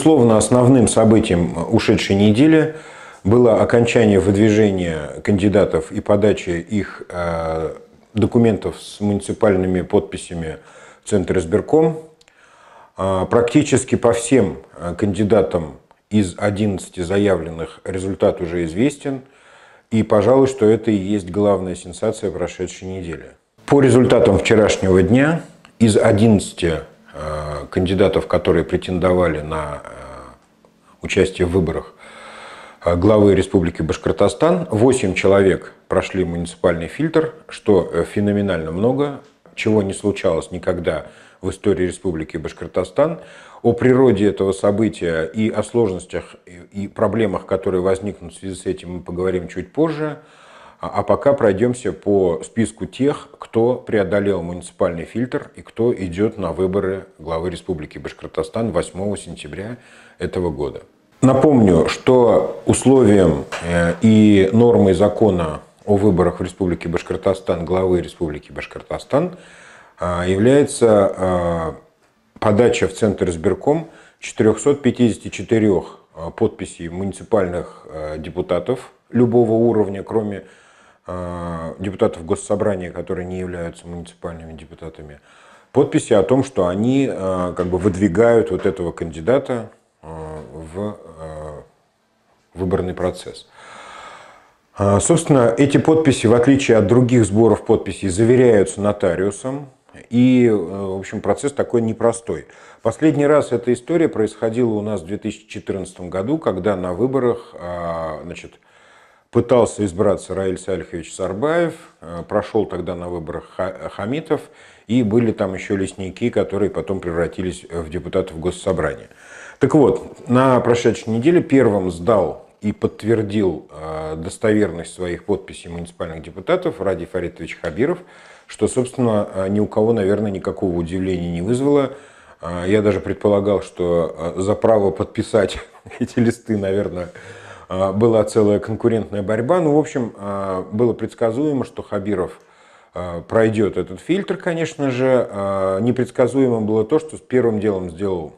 Безусловно, основным событием ушедшей недели было окончание выдвижения кандидатов и подача их э, документов с муниципальными подписями в Центр избирком. А, практически по всем э, кандидатам из 11 заявленных результат уже известен. И, пожалуй, что это и есть главная сенсация прошедшей недели. По результатам вчерашнего дня из 11 Э, кандидатов, которые претендовали на э, участие в выборах э, главы Республики Башкортостан. 8 человек прошли муниципальный фильтр, что феноменально много, чего не случалось никогда в истории Республики Башкортостан. О природе этого события и о сложностях и проблемах, которые возникнут в связи с этим, мы поговорим чуть позже. А, а пока пройдемся по списку тех, кто преодолел муниципальный фильтр и кто идет на выборы главы Республики Башкортостан 8 сентября этого года. Напомню, что условием э, и нормой закона о выборах в Республике Башкортостан, главы Республики Башкортостан, э, является э, подача в Центр избирком 454 подписей муниципальных депутатов любого уровня, кроме Э, депутатов Госсобрания, которые не являются муниципальными депутатами, подписи о том, что они э, как бы выдвигают вот этого кандидата э, в выборный процесс. Собственно, эти подписи, в отличие от других сборов подписей, заверяются нотариусом. И, в общем, процесс такой непростой. Последний раз эта история происходила у нас в 2014 году, когда на выборах значит, пытался избраться Раиль Сальхович Сарбаев, э, прошел тогда на выборах Хамитов, и были там еще лесники, которые потом превратились в депутатов Госсобрания. Так вот, на прошедшей неделе первым сдал и подтвердил э, достоверность своих подписей муниципальных депутатов Ради Фаритович Хабиров, что, собственно, э, ни у кого, наверное, никакого удивления не вызвало. Я даже предполагал, что за право подписать эти листы, наверное, а, была целая конкурентная борьба. Ну, в общем, а, было предсказуемо, что Хабиров а, пройдет этот фильтр, конечно же. Непредсказуемо было то, что первым делом сделал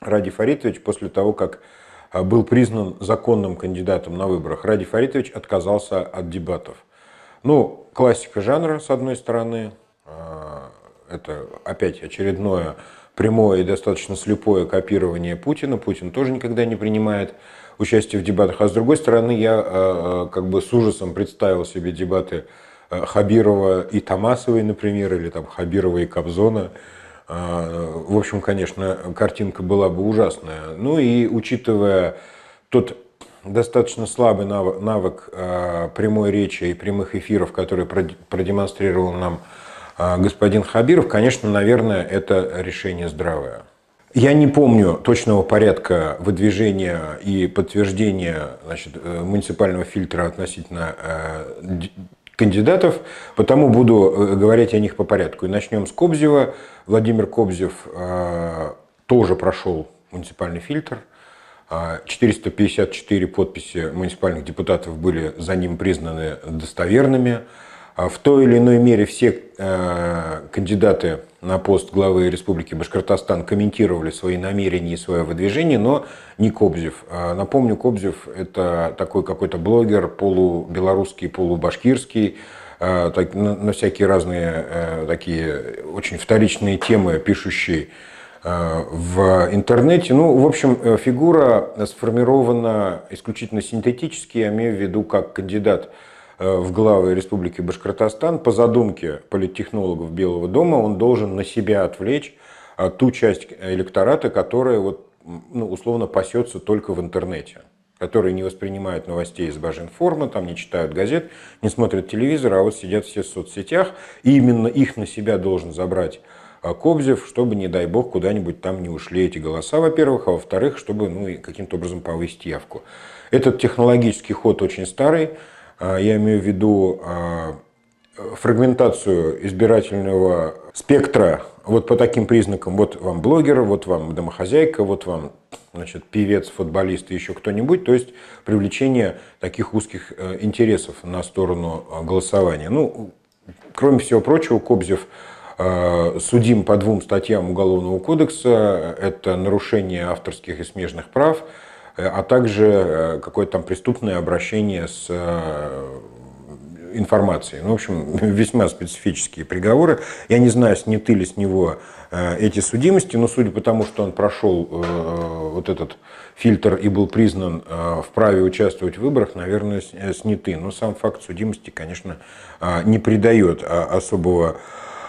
Ради Фаритович после того, как был признан законным кандидатом на выборах. Ради Фаритович отказался от дебатов. Ну, классика жанра, с одной стороны. Это опять очередное прямое и достаточно слепое копирование Путина. Путин тоже никогда не принимает участие в дебатах. А с другой стороны, я э, э, как бы с ужасом представил себе дебаты э, Хабирова и Томасовой, например, или там Хабирова и Кобзона. А, в общем, конечно, картинка была бы ужасная. Ну и учитывая тот достаточно слабый навык прямой речи и прямых эфиров, который продемонстрировал нам господин Хабиров, конечно, наверное, это решение здравое. Я не помню точного порядка выдвижения и подтверждения значит, э, муниципального фильтра относительно э, кандидатов, потому буду э, говорить о них по порядку. И начнем с Кобзева. Владимир Кобзев тоже прошел муниципальный фильтр. 454 подписи муниципальных депутатов были за ним признаны достоверными. А в той или иной мере все э, кандидаты на пост главы Республики Башкортостан комментировали свои намерения и свое выдвижение, но не Кобзев. А, напомню, Кобзев это такой какой-то блогер, полубелорусский, полубашкирский, а, так, на, всякие разные э, такие очень вторичные темы, пишущий в интернете. Ну, в общем, э, фигура сформирована исключительно синтетически, я имею в виду как кандидат Э, в главы Республики Башкортостан, по задумке политтехнологов Белого дома, он должен на себя отвлечь э, ту часть электората, которая вот, ну, условно пасется только в интернете которые не воспринимают новостей из Бажинформа, там не читают газет, не смотрят телевизор, а вот сидят все в соцсетях, и именно их на себя должен забрать э, Кобзев, чтобы, не дай бог, куда-нибудь там не ушли эти голоса, во-первых, а во-вторых, чтобы ну, каким-то образом повысить явку. Этот технологический ход очень старый, а, я имею в виду а, фрагментацию избирательного спектра вот по таким признакам. Вот вам блогер, вот вам домохозяйка, вот вам значит, певец, футболист и еще кто-нибудь. То есть привлечение таких узких э, интересов на сторону а, голосования. Ну, кроме всего прочего, Кобзев судим по двум статьям Уголовного кодекса. Это нарушение авторских и смежных прав – Э, а также э, какое-то там преступное обращение с э, информации. Ну, в общем, весьма специфические приговоры. Я не знаю, сняты ли с него эти судимости, но судя по тому, что он прошел вот этот фильтр и был признан вправе участвовать в выборах, наверное, сняты. Но сам факт судимости, конечно, не придает особого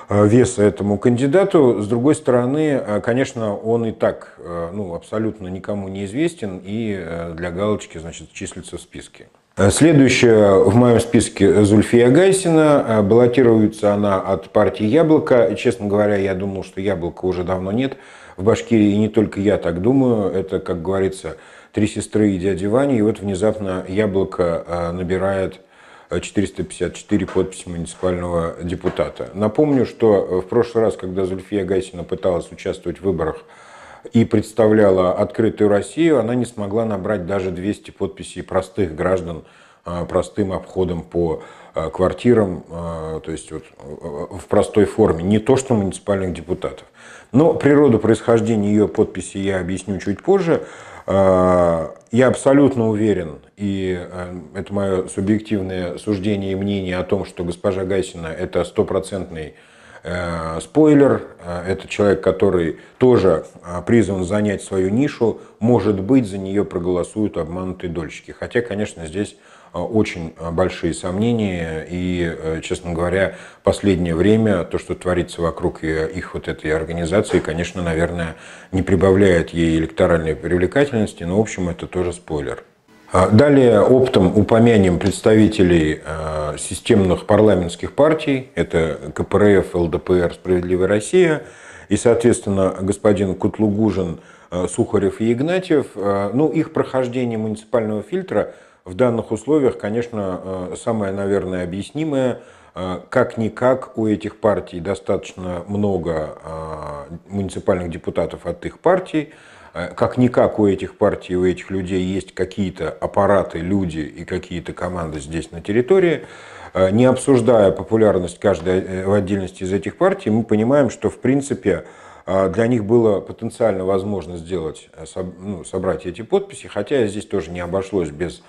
Э, веса этому кандидату. С другой стороны, э, конечно, он и так э, ну, абсолютно никому не известен и для галочки значит, числится в списке. Следующая в моем списке Зульфия Гайсина. Баллотируется она от партии «Яблоко». Честно говоря, я думал, что «Яблоко» уже давно нет в Башкирии. И не только я так думаю. Это, как говорится, три сестры и дядя Ваня. И вот внезапно «Яблоко» набирает 454 подписи муниципального депутата. Напомню, что э, в прошлый раз, когда Зульфия Гайсина пыталась участвовать в выборах и представляла «Открытую Россию», она не смогла набрать даже 200 подписей простых граждан э, простым обходом по э, квартирам, то есть вот в простой форме, не то что муниципальных депутатов. Но природу происхождения ее подписи я объясню чуть позже. Э, я абсолютно уверен, и э, это мое субъективное суждение и мнение о том, что госпожа Гайсина – это стопроцентный э, спойлер. Это человек, который тоже призван занять свою нишу. Может быть, за нее проголосуют обманутые дольщики. Хотя, конечно, здесь Э, очень э, большие сомнения. И, э, честно говоря, последнее время то, что творится вокруг их вот этой организации, конечно, наверное, не прибавляет ей электоральной привлекательности, но, в общем, это тоже спойлер. А далее оптом упомянем представителей системных парламентских партий. Это КПРФ, ЛДПР, «Справедливая Россия». И, соответственно, господин Кутлугужин, Сухарев и Игнатьев. Ну, их прохождение муниципального фильтра – в данных условиях, конечно, э, самое, наверное, объяснимое, э, как-никак у этих партий достаточно много э, муниципальных депутатов от их партий, как-никак у этих партий, у этих людей есть какие-то аппараты, люди и какие-то команды здесь на территории, не обсуждая популярность каждой в отдельности из этих партий, мы понимаем, что в принципе для них было потенциально возможно сделать, ну, собрать эти подписи, хотя здесь тоже не обошлось без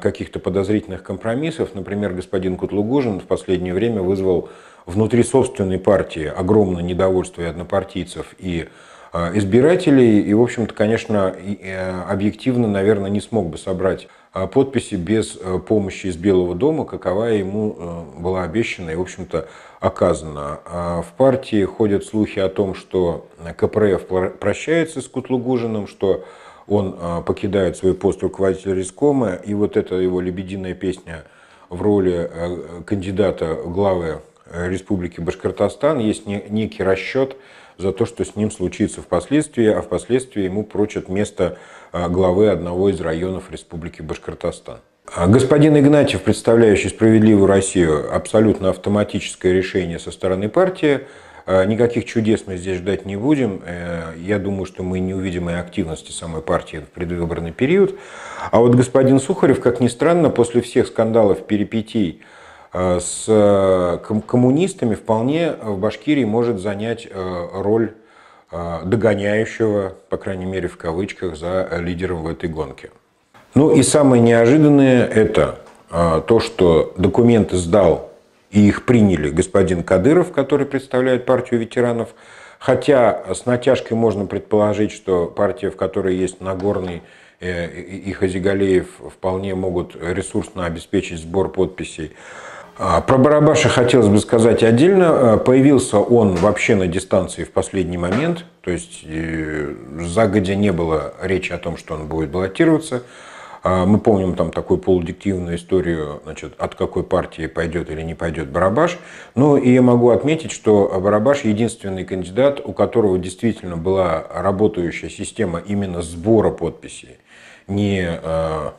каких-то подозрительных компромиссов. Например, господин Кутлугужин в последнее время вызвал внутри собственной партии огромное недовольство и однопартийцев, и э, избирателей. И, в общем-то, конечно, э, объективно, наверное, не смог бы собрать э, подписи без помощи из Белого дома, какова ему была обещана и, в общем-то, оказана. А в партии ходят слухи о том, что КПРФ прощается с Кутлугужиным, что он а, покидает свой пост руководителя рискома, и вот эта его лебединая песня в роли э, кандидата главы э, Республики Башкортостан есть некий расчет за то, что с ним случится впоследствии, а впоследствии ему прочат место а, главы одного из районов Республики Башкортостан. А, господин Игнатьев, представляющий «Справедливую Россию», абсолютно автоматическое решение со стороны партии – а, никаких чудес мы здесь ждать не будем. Э, я думаю, что мы не увидим и активности самой партии в предвыборный период. А вот господин Сухарев, как ни странно, после всех скандалов, перипетий э, с э, коммунистами, вполне в Башкирии может занять роль догоняющего, по крайней мере в кавычках, за лидером в этой гонке. Ну и самое неожиданное это то, что документы сдал и их приняли господин Кадыров, который представляет партию ветеранов, хотя с натяжкой можно предположить, что партия, в которой есть Нагорный э, и Хазигалеев, вполне могут ресурсно обеспечить сбор подписей. А, про Барабаша хотелось бы сказать отдельно. Э, появился он вообще на дистанции в последний момент, то есть э, загодя не было речи о том, что он будет баллотироваться. А мы помним там такую полудиктивную историю, значит, от какой партии пойдет или не пойдет Барабаш. Ну и я могу отметить, что Барабаш единственный кандидат, у которого действительно была работающая система именно сбора подписей. Не а,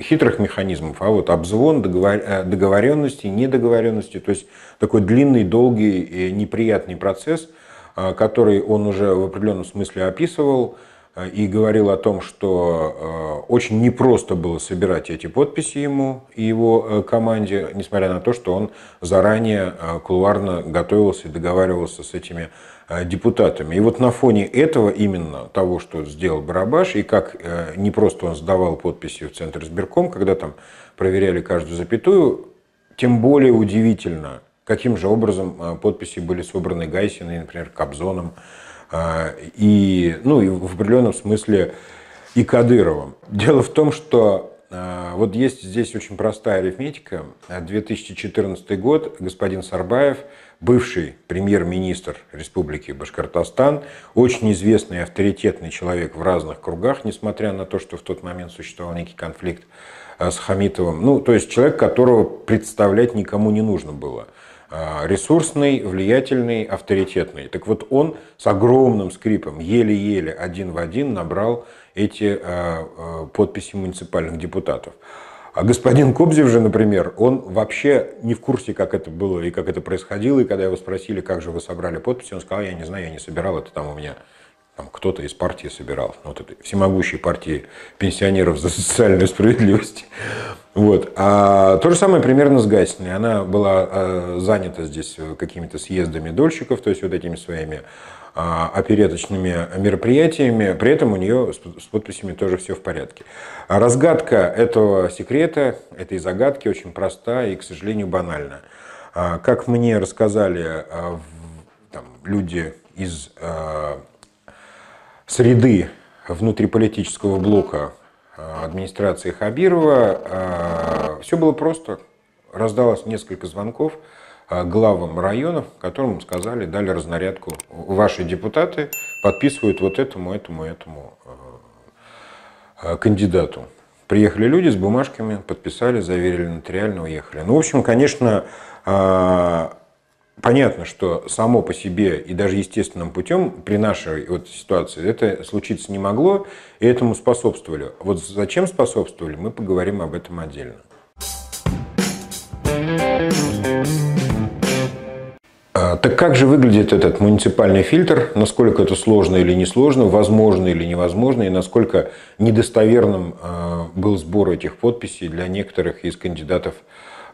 хитрых механизмов, а вот обзвон э, договоренности, недоговоренности, то есть такой длинный, долгий и неприятный процесс, а, который он уже в определенном смысле описывал – Э, и говорил о том, что э, очень непросто было собирать эти подписи ему и его э, команде, несмотря на то, что он заранее кулуарно готовился и договаривался с этими депутатами. И вот на фоне этого именно, того, что сделал Барабаш, и как не просто он сдавал подписи в Центр Сберком, когда там проверяли каждую запятую, тем более удивительно, каким же образом подписи были собраны Гайсиной, например, Кобзоном, а, и, ну, и в определенном смысле и Кадыровым. Дело в том, что а, вот есть здесь очень простая арифметика. 2014 год господин Сарбаев, бывший премьер-министр Республики Башкортостан, очень известный и авторитетный человек в разных кругах, несмотря на то, что в тот момент существовал некий конфликт а, с Хамитовым. Ну, то есть человек, которого представлять никому не нужно было – а, ресурсный, влиятельный, авторитетный. Так вот он с огромным скрипом, еле-еле один в один набрал эти а, а, подписи муниципальных депутатов. А господин Кобзев же, например, он вообще не в курсе, как это было и как это происходило. И когда его спросили, как же вы собрали подписи, он сказал, я не знаю, я не собирал, это там у меня там кто-то из партии собирал, вот этой всемогущей партии пенсионеров за социальную справедливость. Вот. А то же самое примерно с Гайсиной. Она была э, занята здесь э, какими-то съездами дольщиков, то есть вот этими своими э, опереточными мероприятиями. При этом у нее с, с подписями тоже все в порядке. А разгадка этого секрета, этой загадки очень проста и, к сожалению, банальна. А, как мне рассказали а, в, там, люди из а, среды внутриполитического блока э, администрации Хабирова, э, все было просто. Раздалось несколько звонков э, главам районов, которым сказали, дали разнарядку. Ваши депутаты подписывают вот этому, этому, этому кандидату. Приехали люди с бумажками, подписали, заверили нотариально, уехали. Ну, в общем, конечно, Понятно, что само по себе и даже естественным путем при нашей вот ситуации это случиться не могло, и этому способствовали. Вот зачем способствовали, мы поговорим об этом отдельно. А, так как же выглядит этот муниципальный фильтр? Насколько это сложно или несложно, возможно или невозможно, и насколько недостоверным а, был сбор этих подписей для некоторых из кандидатов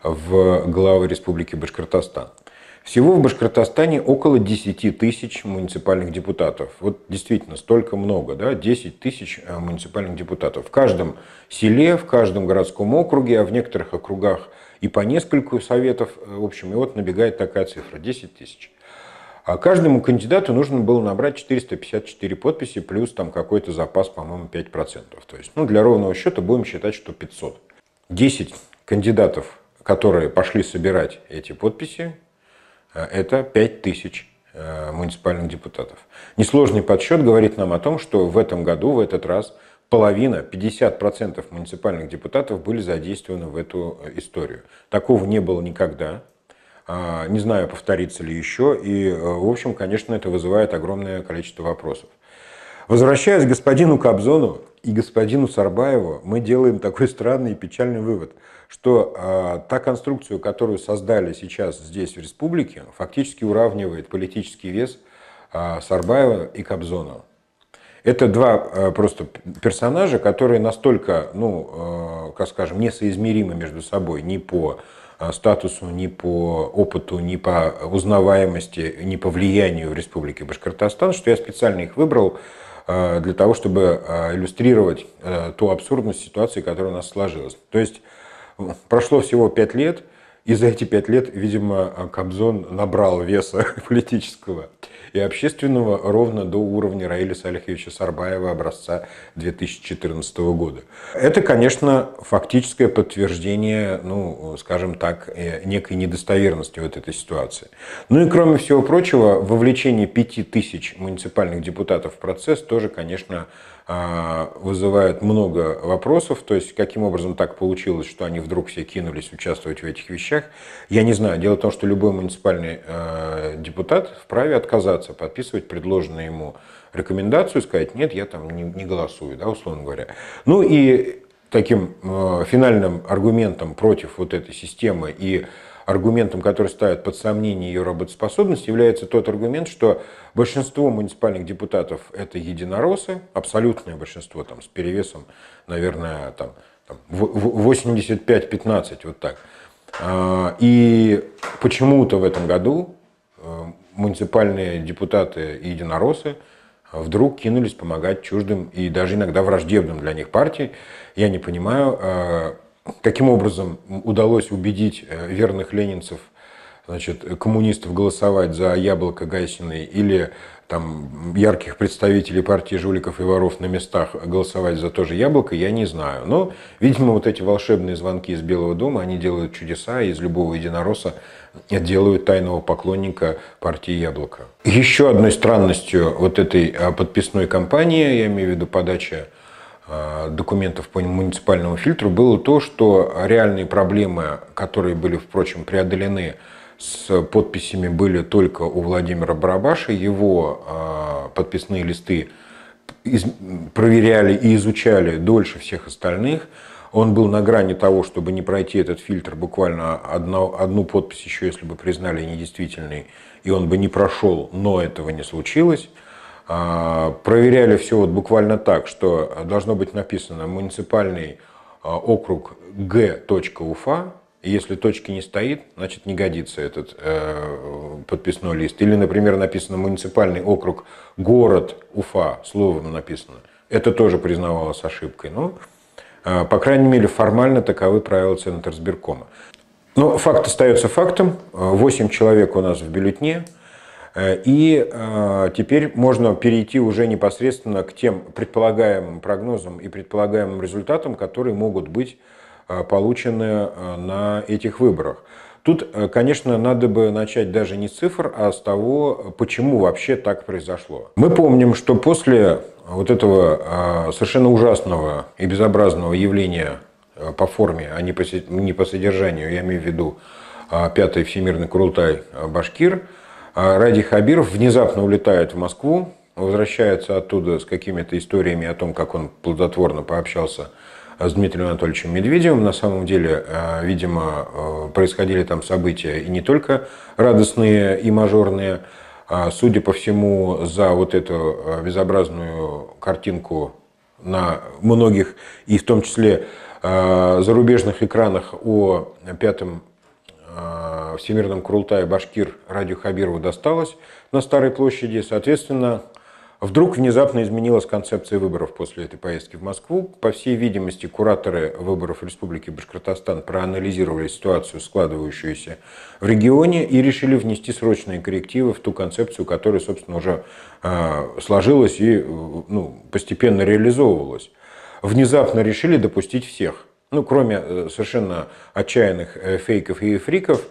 в главы Республики Башкортостан? Всего в Башкортостане около 10 тысяч муниципальных депутатов. Вот действительно, столько много, да, 10 тысяч э, муниципальных депутатов. В каждом селе, в каждом городском округе, а в некоторых округах и по нескольку советов, э, в общем, и вот набегает такая цифра, 10 тысяч. А каждому кандидату нужно было набрать 454 подписи, плюс там какой-то запас, по-моему, 5%. То есть, ну, для ровного счета будем считать, что 500. 10 кандидатов, которые пошли собирать эти подписи, Э, это 5 тысяч э, муниципальных депутатов. Несложный подсчет говорит нам о том, что в этом году, в этот раз, половина, 50% муниципальных депутатов были задействованы в эту э, историю. Такого не было никогда. А, не знаю, повторится ли еще. И, в общем, конечно, это вызывает огромное количество вопросов. Возвращаясь к господину Кобзону и господину Сарбаеву, мы делаем такой странный и печальный вывод – что э, та конструкцию, которую создали сейчас здесь, в республике, фактически уравнивает политический вес э, Сарбаева и Кобзонова. Это два э, просто персонажа, которые настолько, ну, э, как скажем, несоизмеримы между собой ни по э, статусу, ни по опыту, ни по узнаваемости, ни по влиянию в Республике Башкортостан, что я специально их выбрал для того, чтобы иллюстрировать ту абсурдность ситуации, которая у нас сложилась. То есть прошло всего пять лет, и за эти пять лет, видимо, Кобзон набрал веса политического и общественного ровно до уровня Раиля Салиховича Сарбаева образца 2014 года. Это, конечно, фактическое подтверждение, ну, скажем так, э, некой недостоверности вот этой ситуации. Ну и, кроме всего прочего, вовлечение пяти тысяч муниципальных депутатов в процесс тоже, конечно, а, вызывает много вопросов, то есть каким образом так получилось, что они вдруг все кинулись участвовать в этих вещах, я не знаю. Дело в том, что любой муниципальный э, депутат вправе отказаться подписывать предложенную ему рекомендацию, сказать, нет, я там не, не голосую, да, условно говоря. Ну и таким э, финальным аргументом против вот этой системы и аргументом, который ставит под сомнение ее работоспособность, является тот аргумент, что большинство муниципальных депутатов это единоросы, абсолютное большинство там, с перевесом, наверное, там, 85-15, вот так. А, и почему-то в этом году э, муниципальные депутаты и единоросы вдруг кинулись помогать чуждым и даже иногда враждебным для них партии. Я не понимаю, а, каким образом удалось убедить э, верных ленинцев, значит, коммунистов голосовать за яблоко Гайсиной или там ярких представителей партии жуликов и воров на местах голосовать за то же яблоко, я не знаю. Но, видимо, вот эти волшебные звонки из Белого дома, они делают чудеса, и из любого единороса делают тайного поклонника партии яблоко. Еще одной странностью вот этой а, подписной кампании, я имею в виду подача Э, документов по муниципальному фильтру было то, что реальные проблемы, которые были, впрочем, преодолены с подписями, были только у Владимира Барабаша. Его э, подписные листы проверяли и изучали дольше всех остальных. Он был на грани того, чтобы не пройти этот фильтр буквально одно, одну подпись еще, если бы признали недействительной, и он бы не прошел, но этого не случилось. А, проверяли все вот буквально так, что должно быть написано муниципальный а, округ Г. Уфа. Если точки не стоит, значит не годится этот э, подписной лист. Или, например, написано муниципальный округ город Уфа, словом написано. Это тоже признавалось ошибкой. Но, ну, э, а, по крайней мере, формально таковы правила Центр сберкома. Но факт остается фактом. Восемь человек у нас в бюллетне. Э, и э, теперь можно перейти уже непосредственно к тем предполагаемым прогнозам и предполагаемым результатам, которые могут быть э, получены на этих выборах. Тут, конечно, надо бы начать даже не с цифр, а с того, почему вообще так произошло. Мы помним, что после вот этого совершенно ужасного и безобразного явления по форме, а не по, содержанию, я имею в виду пятый всемирный крутой Башкир – а Ради Хабиров внезапно улетает в Москву, возвращается оттуда с какими-то историями о том, как он плодотворно пообщался с Дмитрием Анатольевичем Медведевым. На самом деле, э, видимо, э, происходили там события и не только радостные и мажорные. А судя по всему, за вот эту э, безобразную картинку на многих, и в том числе зарубежных экранах о пятом Э, Всемирном Курултае Башкир Радио Хабирову досталось на Старой площади. Соответственно, вдруг внезапно изменилась концепция выборов после этой поездки в Москву. По всей видимости, кураторы выборов Республики Башкортостан проанализировали ситуацию, складывающуюся в регионе, и решили внести срочные коррективы в ту концепцию, которая, собственно, уже э, сложилась и э, ну, постепенно реализовывалась. Внезапно решили допустить всех. Ну, кроме э, совершенно отчаянных э, фейков и фриков,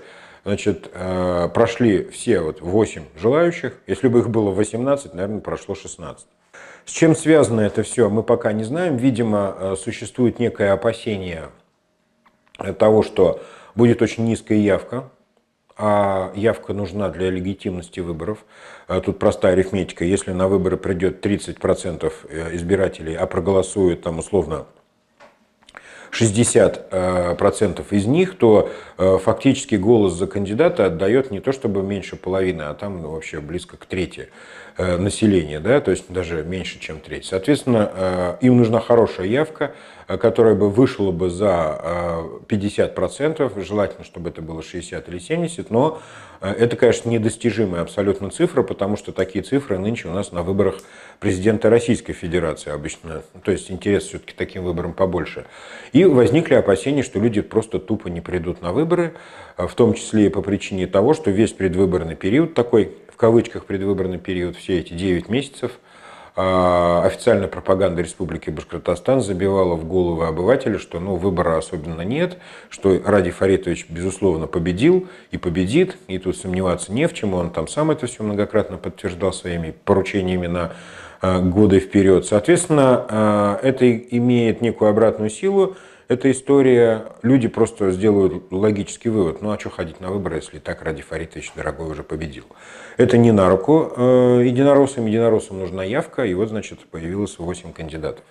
значит, э, прошли все вот 8 желающих. Если бы их было 18, наверное, прошло 16. С чем связано это все, мы пока не знаем. Видимо, существует некое опасение того, что будет очень низкая явка, а явка нужна для легитимности выборов. Тут простая арифметика. Если на выборы придет 30% избирателей, а проголосует там условно 60% э, из них, то э, фактически голос за кандидата отдает не то чтобы меньше половины, а там ну, вообще близко к трети э, населения, да, то есть даже меньше, чем треть. Соответственно, им нужна хорошая явка, Э, которая бы вышла бы за 50%, э, желательно, чтобы это было 60 или 70, но э, это, конечно, недостижимая абсолютно цифра, потому что такие цифры нынче у нас на выборах президента Российской Федерации обычно, то есть интерес все-таки таким выборам побольше. И возникли опасения, что люди просто тупо не придут на выборы, в том числе и по причине того, что весь предвыборный период, такой в кавычках предвыборный период, все эти 9 месяцев – а официальная пропаганда Республики Башкортостан забивала в головы обывателя, что ну, выбора особенно нет, что Ради Фаритович, безусловно, победил и победит, и тут сомневаться не в чем, он там сам это все многократно подтверждал своими поручениями на э, годы вперед. Соответственно, э, это имеет некую обратную силу, эта история, люди просто сделают логический вывод, ну а что ходить на выборы, если так Ради Фаритович дорогой уже победил. Это не на руку э, единороссам, единороссам нужна явка, и вот, значит, появилось 8 кандидатов.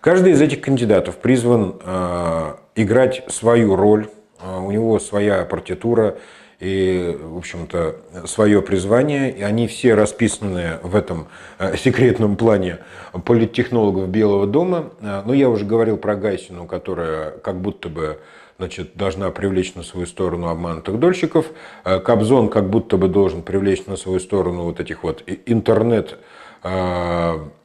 Каждый из этих кандидатов призван э, играть свою роль, э, у него своя партитура, и, в общем-то, свое призвание. И они все расписаны в этом э, секретном плане политтехнологов Белого дома. Э, Но ну, я уже говорил про Гайсину, которая как будто бы значит, должна привлечь на свою сторону обманутых дольщиков. Э, Кобзон как будто бы должен привлечь на свою сторону вот этих вот интернет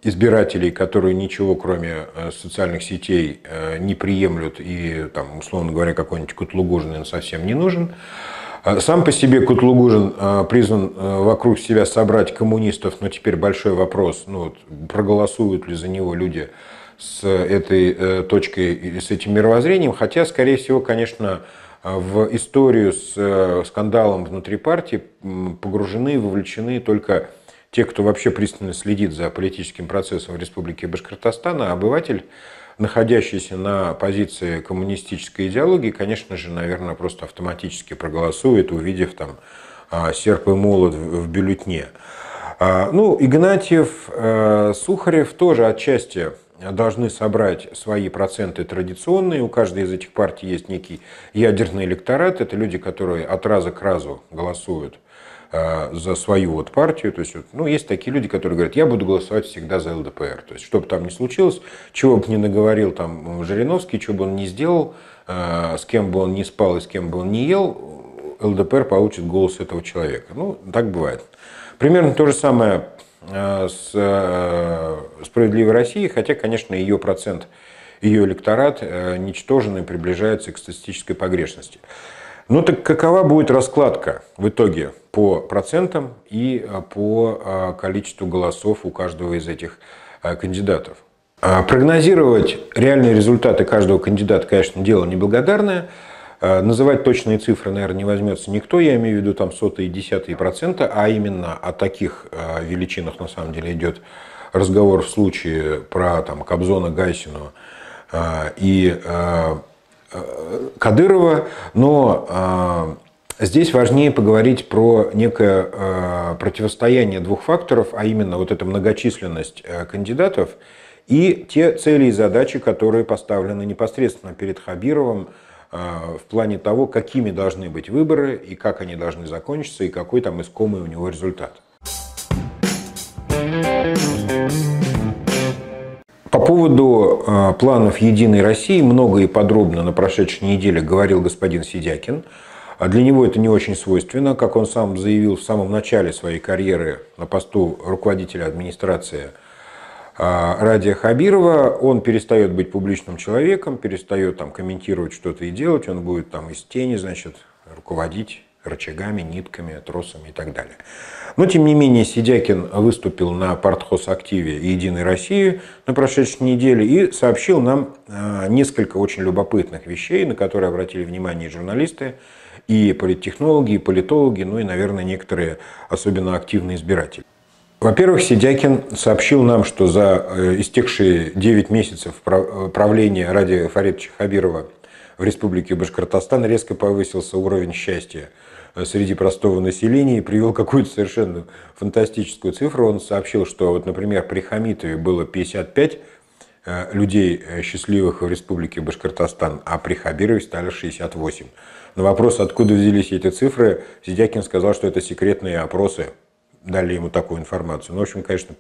избирателей, которые ничего кроме социальных сетей не приемлют и, там, условно говоря, какой-нибудь Котлугожин совсем не нужен. А сам по себе Кутлугужин а, призван а, вокруг себя собрать коммунистов, но теперь большой вопрос, ну, вот, проголосуют ли за него люди с этой э, точкой или с этим мировоззрением, хотя, скорее всего, конечно, в историю с э, скандалом внутри партии погружены, вовлечены только те, кто вообще пристально следит за политическим процессом в Республике Башкортостан, а обыватель находящиеся на позиции коммунистической идеологии, конечно же, наверное, просто автоматически проголосуют, увидев там а, серп и молот в бюллетне. А, ну, Игнатьев, э, Сухарев тоже отчасти должны собрать свои проценты традиционные. У каждой из этих партий есть некий ядерный электорат. Это люди, которые от раза к разу голосуют Э, за свою вот партию. То есть, ну, есть такие люди, которые говорят, я буду голосовать всегда за ЛДПР. То есть, что бы там ни случилось, чего бы ни наговорил там Жириновский, чего бы он ни сделал, э, с кем бы он ни спал и с кем бы он ни ел, ЛДПР получит голос этого человека. Ну, так бывает. Примерно то же самое э, с «Справедливой Россией», хотя, конечно, ее процент, ее электорат ничтожен и приближается к статистической погрешности. Ну так какова будет раскладка в итоге по процентам и а, по а, количеству голосов у каждого из этих а, кандидатов? Прогнозировать реальные результаты каждого кандидата, конечно, дело неблагодарное. Называть точные цифры, наверное, не возьмется никто, я имею в виду там сотые и десятые процента, а именно о таких величинах на самом деле идет разговор в случае про там, Кобзона, Гайсину и Кадырова, но а, Здесь важнее поговорить про некое а, противостояние двух факторов, а именно вот эта многочисленность э, кандидатов и те цели и задачи, которые поставлены непосредственно перед Хабировым а, в плане того, какими должны быть выборы и как они должны закончиться и какой там искомый у него результат. thank you по поводу э, планов «Единой России» много и подробно на прошедшей неделе говорил господин Сидякин. А для него это не очень свойственно, как он сам заявил в самом начале своей карьеры на посту руководителя администрации э, Радия Хабирова. Он перестает быть публичным человеком, перестает там комментировать что-то и делать, он будет там из тени, значит, руководить рычагами, нитками, тросами и так далее. Но, тем не менее, Сидякин выступил на партхозактиве «Единой России» на прошедшей неделе и сообщил нам а, несколько очень любопытных вещей, на которые обратили внимание журналисты, и политтехнологи, и политологи, ну и, наверное, некоторые особенно активные избиратели. Во-первых, Сидякин сообщил нам, что за э, истекшие 9 месяцев э, правления Ради Фаридовича Хабирова – в Республике Башкортостан резко повысился уровень счастья э, среди простого населения и привел какую-то совершенно фантастическую цифру. Он сообщил, что, вот, например, при Хамитове было 55 э, людей э, счастливых в Республике Башкортостан, а при Хабирове стали 68. На вопрос, откуда взялись эти цифры, Сидякин сказал, что это секретные опросы. Дали ему такую информацию. Ну, в общем, конечно,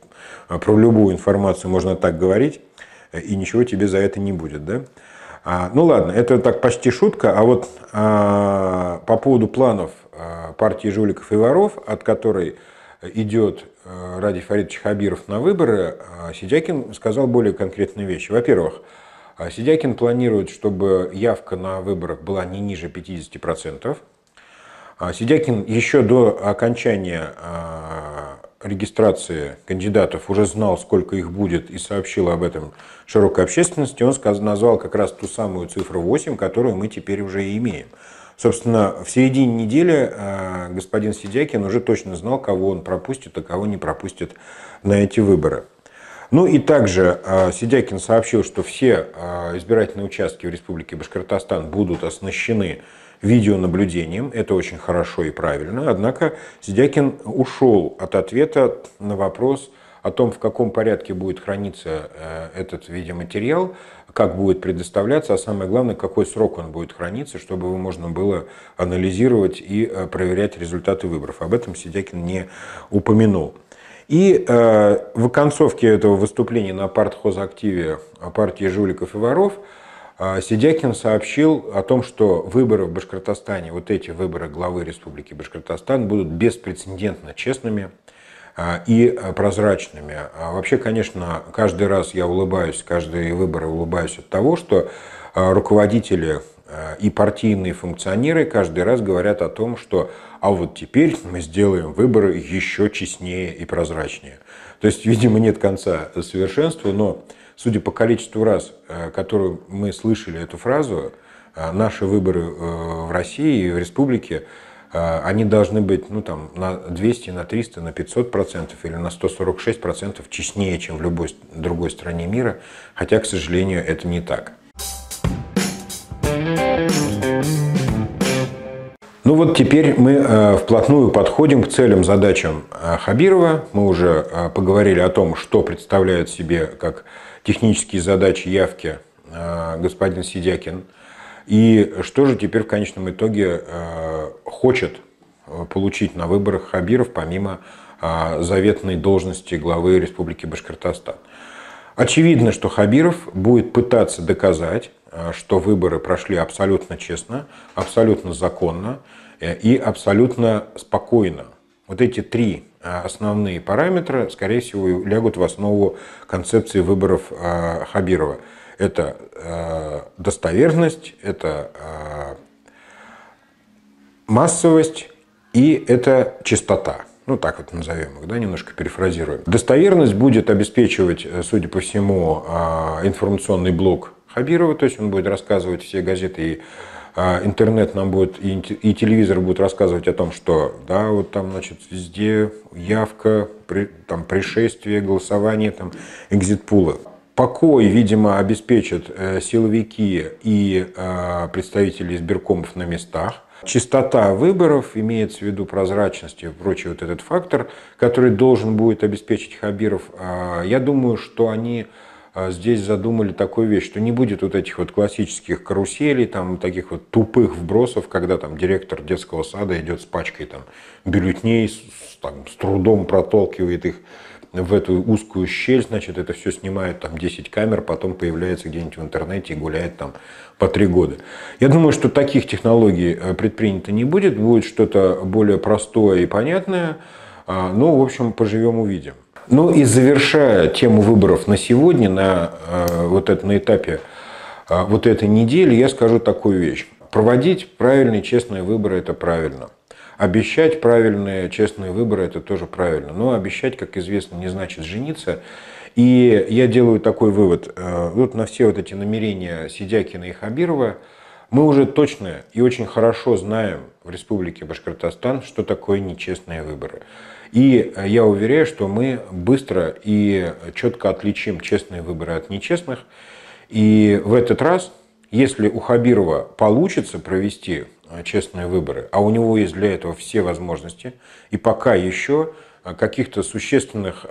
про любую информацию можно так говорить, и ничего тебе за это не будет, да? А, ну ладно, это так почти шутка. А вот а, по поводу планов а, партии жуликов и воров, от которой идет а, Ради Фаридович Хабиров на выборы, а, Сидякин сказал более конкретные вещи. Во-первых, а, Сидякин планирует, чтобы явка на выборах была не ниже 50%. А, Сидякин еще до окончания а, регистрации кандидатов уже знал, сколько их будет, и сообщил об этом широкой общественности, он назвал как раз ту самую цифру 8, которую мы теперь уже и имеем. Собственно, в середине недели э, господин Сидякин уже точно знал, кого он пропустит, а кого не пропустит на эти выборы. Ну и также э, Сидякин сообщил, что все э, избирательные участки в Республике Башкортостан будут оснащены видеонаблюдением. Это очень хорошо и правильно. Однако Сидякин ушел от ответа на вопрос о том, в каком порядке будет храниться э, этот видеоматериал, как будет предоставляться, а самое главное, какой срок он будет храниться, чтобы его можно было анализировать и э, проверять результаты выборов. Об этом Сидякин не упомянул. И э, в концовке этого выступления на партхозактиве партии жуликов и воров – а Сидякин сообщил о том, что выборы в Башкортостане, вот эти выборы главы Республики Башкортостан будут беспрецедентно честными а, и а, прозрачными. Вообще, конечно, каждый раз я улыбаюсь, каждые выборы улыбаюсь от того, что руководители и партийные функционеры каждый раз говорят о том, что а вот теперь мы сделаем выборы еще честнее и прозрачнее. То есть, видимо, нет конца совершенству, но судя по количеству раз, э, которые мы слышали эту фразу, э, наши выборы э, в России и в республике, они должны быть ну, там, на 200, на 300, на 500 процентов или на 146 процентов честнее, чем в любой другой стране мира. Хотя, к сожалению, это не так. thank you ну вот теперь мы э, вплотную подходим к целям, задачам э, Хабирова. Мы уже э, поговорили о том, что представляют себе как технические задачи явки господин Сидякин. И что же теперь в конечном итоге хочет получить на выборах Хабиров, помимо заветной должности главы Республики Башкортостан. Очевидно, что Хабиров будет пытаться доказать, Э, что выборы прошли абсолютно честно, абсолютно законно э, и абсолютно спокойно. Вот эти три э, основные параметра, скорее всего, лягут в основу концепции выборов Хабирова. Это достоверность, это массовость и это чистота. Ну, так вот назовем их, да, немножко перефразируем. Достоверность будет обеспечивать, судя по всему, информационный блок Хабирова, то есть он будет рассказывать все газеты и а, интернет нам будет и, телевизор будет рассказывать о том, что да, вот там, значит, везде явка, при, там пришествие, голосование, там экзитпулы. Покой, видимо, обеспечат э, силовики и а, представители избиркомов на местах. Чистота выборов, имеется в виду прозрачность и прочий вот этот фактор, который должен будет обеспечить Хабиров, а, я думаю, что они а здесь задумали такую вещь, что не будет вот этих вот классических каруселей, там таких вот тупых вбросов, когда там директор детского сада идет с пачкой там бюллетней, с, там, с трудом протолкивает их в эту узкую щель, значит, это все снимает там 10 камер, потом появляется где-нибудь в интернете и гуляет там по 3 года. Я думаю, что таких технологий э, предпринято не будет, будет что-то более простое и понятное. А, ну, в общем, поживем, увидим. Ну и завершая тему выборов на сегодня, на, э, вот это, на этапе э, вот этой недели, я скажу такую вещь. Проводить правильные, честные выборы – это правильно. Обещать правильные, честные выборы – это тоже правильно. Но обещать, как известно, не значит жениться. И я делаю такой вывод. Э, вот на все вот эти намерения Сидякина и Хабирова мы уже точно и очень хорошо знаем в Республике Башкортостан, что такое нечестные выборы. И э, я уверяю, что мы быстро и четко отличим честные выборы от нечестных. И в этот раз, если у Хабирова получится провести э, честные выборы, а у него есть для этого все возможности, и пока еще э, каких-то существенных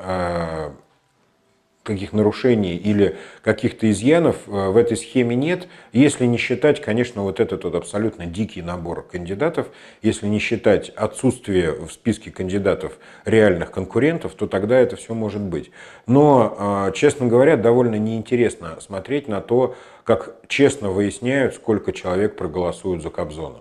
каких нарушений или каких-то изъянов э, в этой схеме нет, если не считать, конечно, вот этот вот абсолютно дикий набор кандидатов, если не считать отсутствие в списке кандидатов реальных конкурентов, то тогда это все может быть. Но, а, честно говоря, довольно неинтересно смотреть на то, как честно выясняют, сколько человек проголосуют за Кобзона.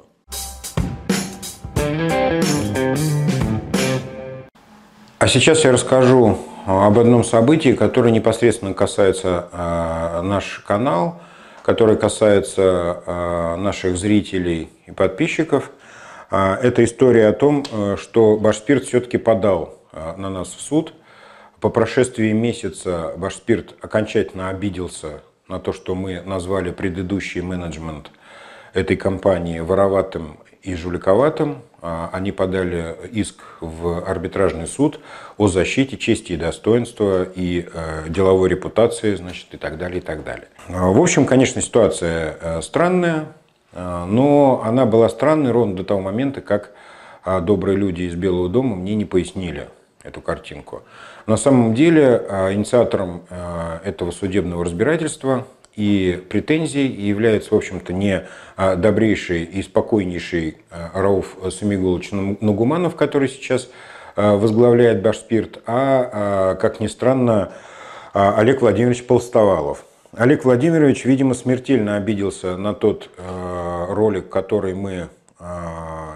А сейчас я расскажу об одном событии, которое непосредственно касается э, наш канал, которое касается э, наших зрителей и подписчиков. Э, это история о том, э, что Башспирт все-таки подал на нас в суд. По прошествии месяца Башспирт окончательно обиделся на то, что мы назвали предыдущий менеджмент этой компании вороватым и Жуликоватым. А, они подали иск в арбитражный суд о защите чести и достоинства и э, деловой репутации, значит, и так далее, и так далее. А, в общем, конечно, ситуация э, странная, а, но она была странной ровно до того момента, как добрые люди из Белого дома мне не пояснили эту картинку. На самом деле инициатором этого судебного разбирательства и претензий, и является, в общем-то, не а, добрейший и спокойнейший а, Рауф Самигулович Нагуманов, который сейчас а, возглавляет Башспирт, а, как ни странно, Олег Владимирович Полставалов. Олег Владимирович, видимо, смертельно обиделся на тот ролик, который мы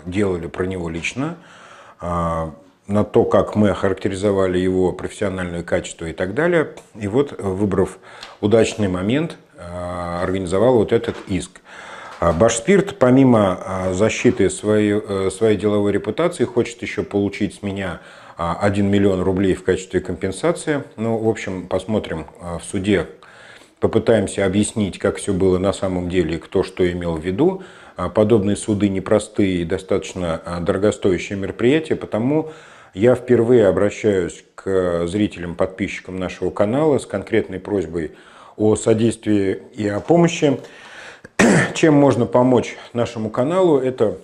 делали про него лично, на то, как мы охарактеризовали его профессиональное качество и так далее. И вот, выбрав удачный момент, Э, организовал вот этот иск. А Башспирт, помимо э, защиты своей, э, своей деловой репутации, хочет еще получить с меня 1 миллион рублей в качестве компенсации. Ну, в общем, посмотрим в суде, попытаемся объяснить, как все было на самом деле кто что имел в виду. А подобные суды непростые и достаточно дорогостоящие мероприятия, потому я впервые обращаюсь к зрителям, подписчикам нашего канала с конкретной просьбой – о содействии и о помощи. Чем можно помочь нашему каналу? Это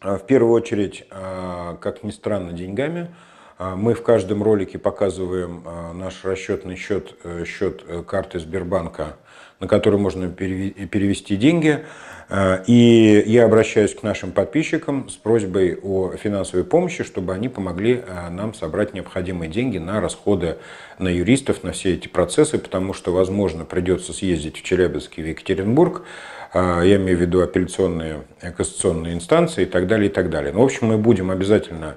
а, в первую очередь, а, как ни странно, деньгами. А, мы в каждом ролике показываем наш расчетный счет, э, счет э, карты Сбербанка, на который можно перевести деньги. А, и я обращаюсь к нашим подписчикам с просьбой о финансовой помощи, чтобы они помогли а, нам собрать необходимые деньги на расходы на юристов, на все эти процессы, потому что, возможно, придется съездить в Челябинск и в Екатеринбург, а, я имею в виду апелляционные, э, кассационные инстанции и так далее, и так далее. Но, ну, в общем, мы будем обязательно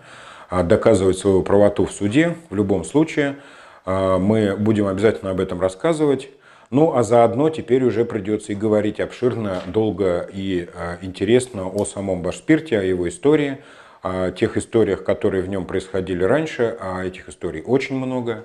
доказывать свою правоту в суде в любом случае. Мы будем обязательно об этом рассказывать. Ну а заодно теперь уже придется и говорить обширно, долго и а, интересно о самом Башспирте, о его истории, о тех историях, которые в нем происходили раньше, а этих историй очень много.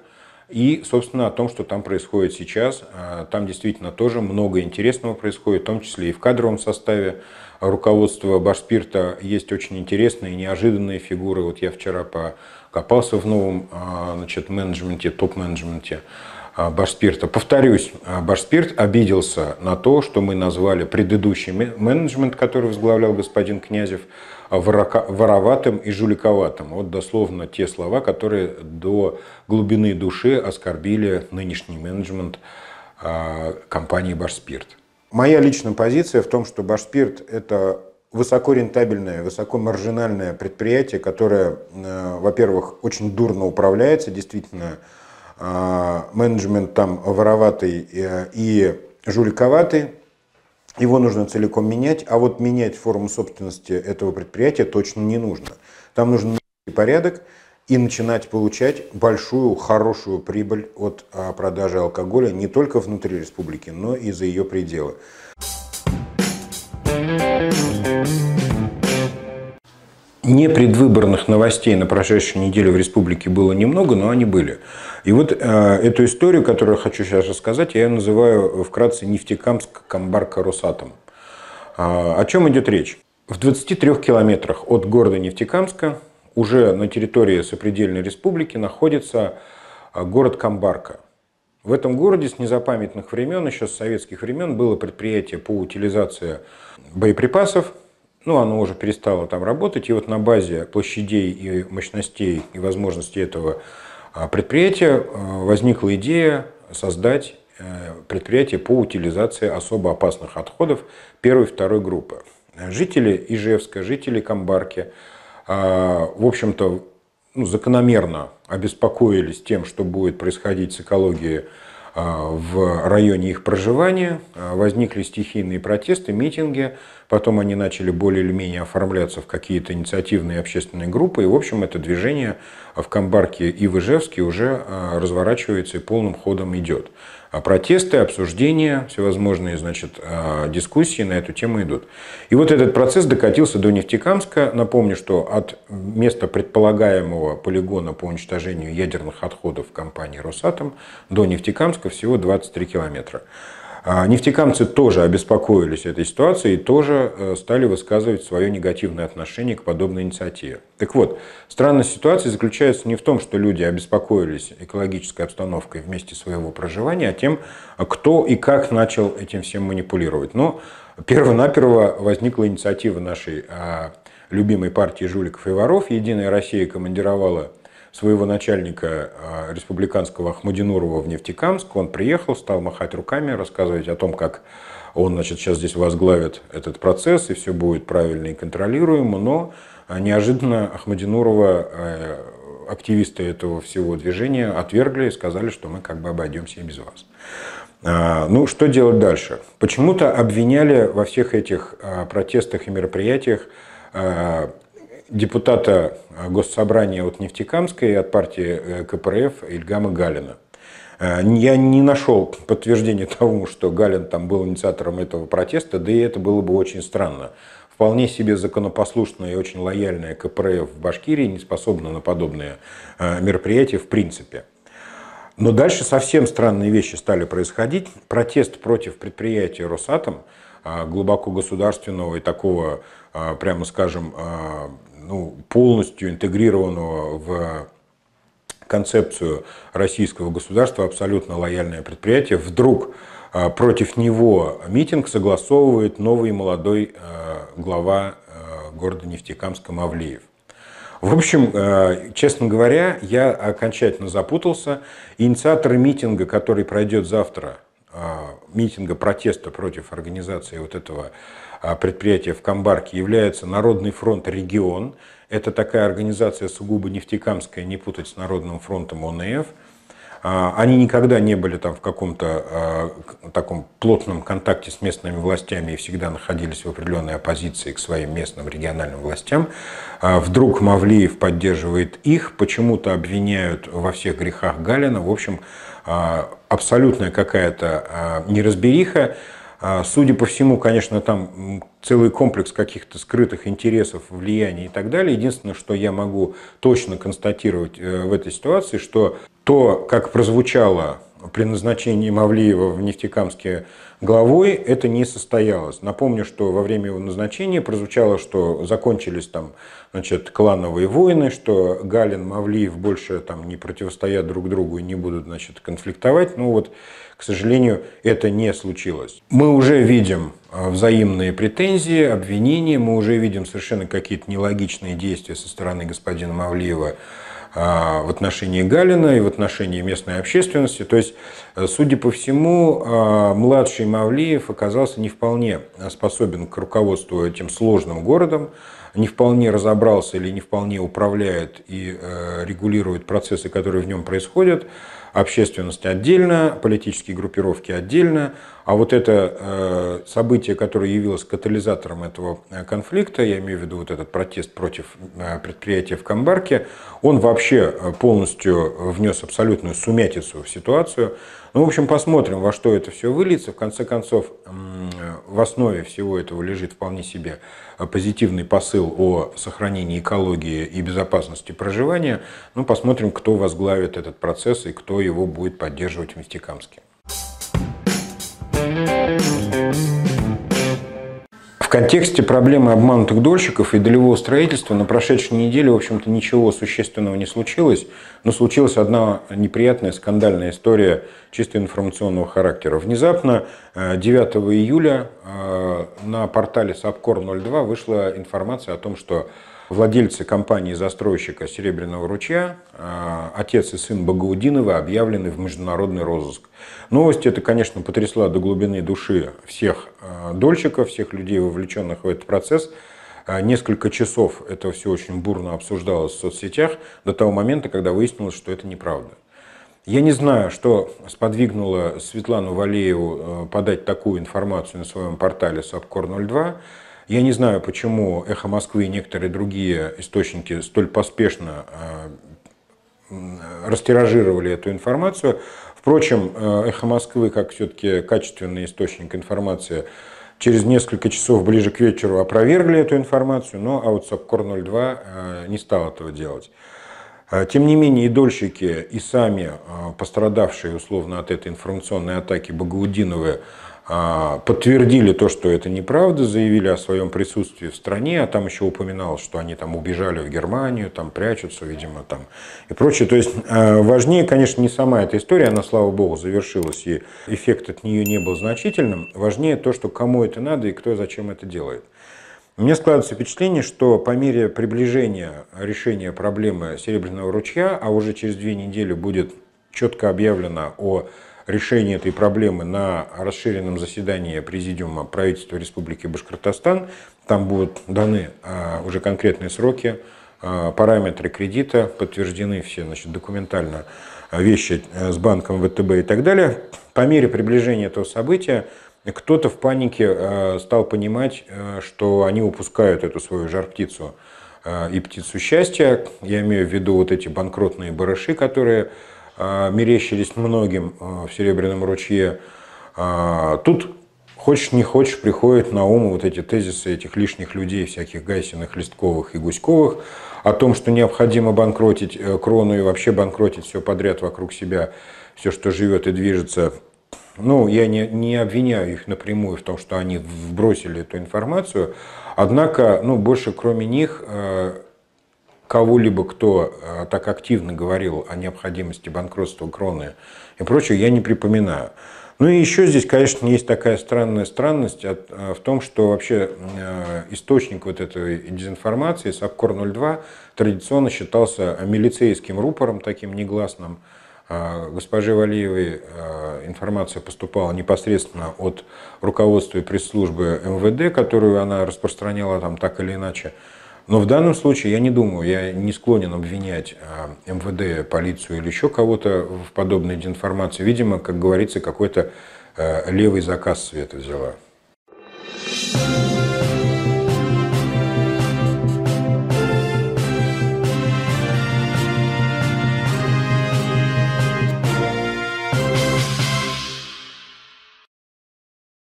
И, собственно, о том, что там происходит сейчас. А, там действительно тоже много интересного происходит, в том числе и в кадровом составе руководства Башспирта есть очень интересные, и неожиданные фигуры. Вот я вчера покопался в новом а, значит, менеджменте а, Башспирта. Повторюсь, а, Башспирт обиделся на то, что мы назвали предыдущий менеджмент, который возглавлял господин Князев, а, вороватым и жуликоватым. Вот дословно те слова, которые до глубины души оскорбили нынешний менеджмент компании Башспирт. Моя личная позиция в том, что Башспирт – это высокорентабельное, высокомаржинальное предприятие, которое, э, во-первых, очень дурно управляется, действительно, mm а, менеджмент там вороватый э, и жуликоватый, его нужно целиком менять, а вот менять форму собственности этого предприятия точно не нужно. Там нужен порядок и начинать получать большую, хорошую прибыль от а, продажи алкоголя не только внутри республики, но и за ее пределы. Непредвыборных новостей на прошедшую неделю в республике было немного, но они были. И вот э, эту историю, которую я хочу сейчас рассказать, я называю э, вкратце Нефтекамск, Камбарка, Росатом. Э, о чем идет речь? В 23 километрах от города Нефтекамска уже на территории сопредельной республики находится э, город Камбарка. В этом городе с незапамятных времен, еще с советских времен, было предприятие по утилизации боеприпасов. Ну, оно уже перестало там работать. И вот на базе площадей и мощностей и возможностей этого а предприятия э, возникла идея создать э, предприятие по утилизации особо опасных отходов первой и второй группы. Жители Ижевска, жители Камбарки, э, в общем-то, ну, закономерно обеспокоились тем, что будет происходить с экологией Э, в районе их проживания, э, возникли стихийные протесты, митинги, потом они начали более или менее оформляться в какие-то инициативные общественные группы, и в общем это движение в Камбарке и в Ижевске уже э, разворачивается и полным ходом идет. А протесты, обсуждения, всевозможные значит, а, дискуссии на эту тему идут. И вот этот процесс докатился до Нефтекамска. Напомню, что от места предполагаемого полигона по уничтожению ядерных отходов компании «Росатом» до Нефтекамска всего 23 километра. А нефтекамцы тоже обеспокоились этой ситуацией и тоже э, стали высказывать свое негативное отношение к подобной инициативе. Так вот, странность ситуации заключается не в том, что люди обеспокоились экологической обстановкой в месте своего проживания, а тем, кто и как начал этим всем манипулировать. Но перво-наперво возникла инициатива нашей а, любимой партии жуликов и воров. «Единая Россия» командировала своего начальника а, республиканского Ахмадинурова в Нефтекамск. Он приехал, стал махать руками, рассказывать о том, как он значит, сейчас здесь возглавит этот процесс, и все будет правильно и контролируемо. Но а, неожиданно Ахмадинурова а, активисты этого всего движения отвергли и сказали, что мы как бы обойдемся и без вас. Ну, что делать дальше? Почему-то обвиняли во всех этих протестах и мероприятиях депутата э, Госсобрания от Нефтекамской от партии э, КПРФ Ильгама Галина. Э, я не нашел подтверждения тому, что Галин там был инициатором этого протеста, да и это было бы очень странно. Вполне себе законопослушная и очень лояльная КПРФ в Башкирии не способна на подобные мероприятия в принципе. Но дальше совсем странные вещи стали происходить. Протест против предприятия «Росатом», глубоко государственного и такого, прямо скажем, ну, полностью интегрированного в концепцию российского государства абсолютно лояльное предприятие, вдруг а, против него митинг согласовывает новый молодой а, глава а, города Нефтекамска Мавлиев. В общем, честно говоря, я окончательно запутался. Инициаторы митинга, который пройдет завтра, митинга протеста против организации вот этого а, предприятия в Камбарке является Народный фронт «Регион». Это такая организация сугубо нефтекамская, не путать с Народным фронтом ОНФ. А, они никогда не были там в каком-то а, таком плотном контакте с местными властями и всегда находились в определенной оппозиции к своим местным региональным властям. Вдруг Мавлиев поддерживает их, почему-то обвиняют во всех грехах Галина. В общем, абсолютная какая-то неразбериха. А судя по всему, конечно, там целый комплекс каких-то скрытых интересов, влияний и так далее. Единственное, что я могу точно констатировать э, в этой ситуации, что то, как прозвучало при назначении Мавлиева в Нефтекамске главой, это не состоялось. Напомню, что во время его назначения прозвучало, что закончились там значит, клановые войны, что Галин, Мавлиев больше там не противостоят друг другу и не будут значит, конфликтовать. Ну вот к сожалению, это не случилось. Мы уже видим а, взаимные претензии, обвинения, мы уже видим совершенно какие-то нелогичные действия со стороны господина Мавлиева а, в отношении Галина и в отношении местной общественности. То есть, э, судя по всему, а, младший Мавлиев оказался не вполне способен к руководству этим сложным городом, не вполне разобрался или не вполне управляет и э, регулирует процессы, которые в нем происходят общественность отдельно, политические группировки отдельно, а вот это э, событие, которое явилось катализатором этого э, конфликта, я имею в виду вот этот протест против э, предприятия в Камбарке, он вообще полностью внес абсолютную сумятицу в ситуацию. Ну, в общем, посмотрим, во что это все выльется. В конце концов, в основе всего этого лежит вполне себе позитивный посыл о сохранении экологии и безопасности проживания. Ну, посмотрим, кто возглавит этот процесс и кто его будет поддерживать в Нефтекамске. В контексте проблемы обманутых дольщиков и долевого строительства на прошедшей неделе, в общем-то, ничего существенного не случилось, но случилась одна неприятная скандальная история чисто информационного характера. Внезапно 9 э, июля э, на портале Сапкор 02 вышла информация о том, что Владельцы компании-застройщика «Серебряного ручья», а, отец и сын Багаудинова объявлены в международный розыск. Новость эта, конечно, потрясла до глубины души всех а, дольщиков, всех людей, вовлеченных в этот процесс. А, несколько часов это все очень бурно обсуждалось в соцсетях до того момента, когда выяснилось, что это неправда. Я не знаю, что сподвигнуло Светлану Валееву подать такую информацию на своем портале Сапкор 02 я не знаю, почему «Эхо Москвы» и некоторые другие источники столь поспешно э, растиражировали эту информацию. Впрочем, э, «Эхо Москвы», как все-таки качественный источник информации, через несколько часов ближе к вечеру опровергли эту информацию, но Аутсапкор 02 э, не стал этого делать. Тем не менее, и дольщики, и сами пострадавшие условно от этой информационной атаки Багаудиновы а, подтвердили то, что это неправда, заявили о своем присутствии в стране, а там еще упоминалось, что они там убежали в Германию, там прячутся, видимо, там и прочее. То есть а, важнее, конечно, не сама эта история, она, слава богу, завершилась, и эффект от нее не был значительным. Важнее то, что кому это надо и кто зачем это делает. Мне складывается впечатление, что по мере приближения решения проблемы Серебряного ручья, а уже через две недели будет четко объявлено о решение этой проблемы на расширенном заседании Президиума правительства Республики Башкортостан. Там будут даны а, уже конкретные сроки, а, параметры кредита, подтверждены все значит, документально а, вещи э, с банком ВТБ и так далее. По мере приближения этого события кто-то в панике стал понимать, э, что они упускают эту свою жар-птицу и птицу счастья. Я имею в виду вот эти банкротные барыши, которые Э, мерещились многим э, в Серебряном ручье. А, тут хочешь не хочешь, приходят на ум вот эти тезисы этих лишних людей, всяких Гайсиных, Листковых и Гуськовых, о том, что необходимо банкротить э, крону и вообще банкротить все подряд вокруг себя, все, что живет и движется. Ну, я не, не обвиняю их напрямую в том, что они вбросили эту информацию, однако, ну, больше кроме них кого-либо, кто э, так активно говорил о необходимости банкротства кроны и прочего, я не припоминаю. Ну и еще здесь, конечно, есть такая странная странность от, э, в том, что вообще э, источник вот этой дезинформации, САПКОР-02, традиционно считался милицейским рупором таким негласным. Госпоже Валиевой информация поступала непосредственно от руководства и пресс-службы МВД, которую она распространяла там так или иначе но в данном случае я не думаю, я не склонен обвинять а, МВД, полицию или еще кого-то в подобной дезинформации. Видимо, как говорится, какой-то а, левый заказ света взяла. Thank you